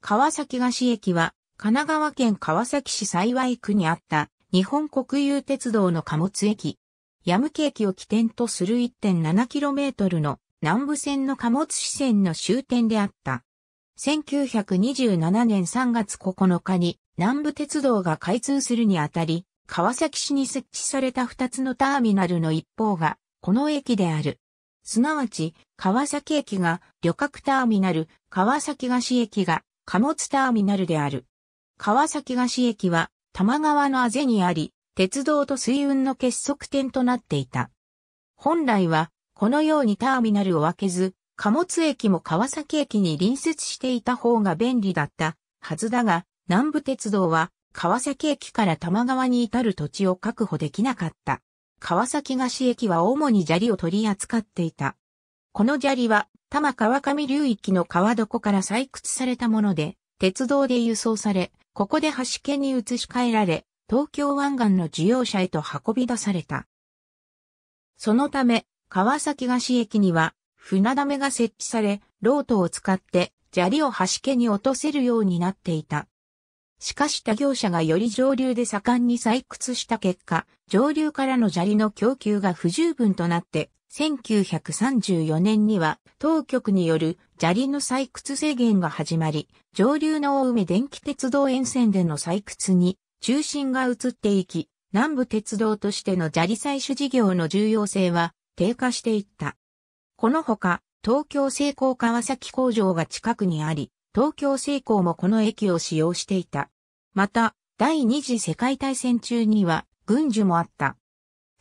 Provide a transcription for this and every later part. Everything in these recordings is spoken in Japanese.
川崎菓子駅は、神奈川県川崎市幸区にあった日本国有鉄道の貨物駅。ムケ駅を起点とする 1.7km の南部線の貨物支線の終点であった。1927年3月9日に南部鉄道が開通するにあたり、川崎市に設置された2つのターミナルの一方が、この駅である。すなわち、川崎駅が旅客ターミナル、川崎菓子駅が貨物ターミナルである。川崎菓子駅は多摩川のあぜにあり、鉄道と水運の結束点となっていた。本来は、このようにターミナルを分けず、貨物駅も川崎駅に隣接していた方が便利だったはずだが、南部鉄道は川崎駅から多摩川に至る土地を確保できなかった。川崎菓子駅は主に砂利を取り扱っていた。この砂利は多摩川上流域の川床から採掘されたもので、鉄道で輸送され、ここで橋家に移し替えられ、東京湾岸の需要者へと運び出された。そのため、川崎菓子駅には、船溜めが設置され、ロートを使って砂利を橋家に落とせるようになっていた。しかし他業者がより上流で盛んに採掘した結果、上流からの砂利の供給が不十分となって、1934年には当局による砂利の採掘制限が始まり、上流の大梅電気鉄道沿線での採掘に中心が移っていき、南部鉄道としての砂利採取事業の重要性は低下していった。このほか、東京成功川崎工場が近くにあり、東京成功もこの駅を使用していた。また、第二次世界大戦中には軍需もあった。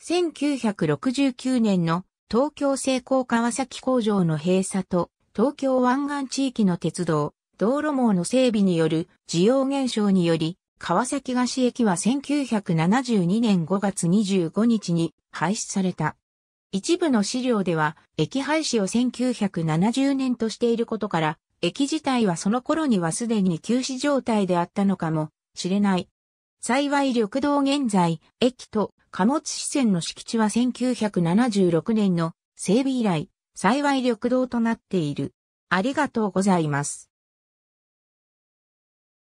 1969年の東京成功川崎工場の閉鎖と、東京湾岸地域の鉄道、道路網の整備による需要減少により、川崎菓子駅は1972年5月25日に廃止された。一部の資料では、駅廃止を1970年としていることから、駅自体はその頃にはすでに休止状態であったのかもしれない幸い緑道現在、駅と貨物支線の敷地は1976年の整備以来、幸い緑道となっている。ありがとうございます。